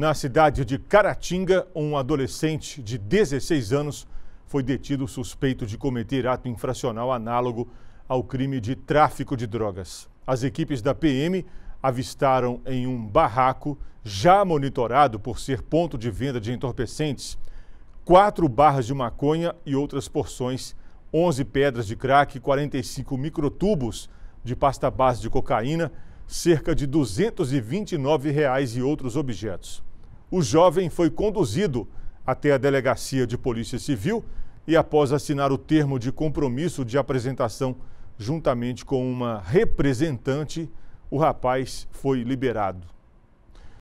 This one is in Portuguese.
Na cidade de Caratinga, um adolescente de 16 anos foi detido suspeito de cometer ato infracional análogo ao crime de tráfico de drogas. As equipes da PM avistaram em um barraco, já monitorado por ser ponto de venda de entorpecentes, quatro barras de maconha e outras porções, 11 pedras de crack, 45 microtubos de pasta base de cocaína cerca de R$ reais e outros objetos. O jovem foi conduzido até a delegacia de polícia civil e, após assinar o termo de compromisso de apresentação juntamente com uma representante, o rapaz foi liberado.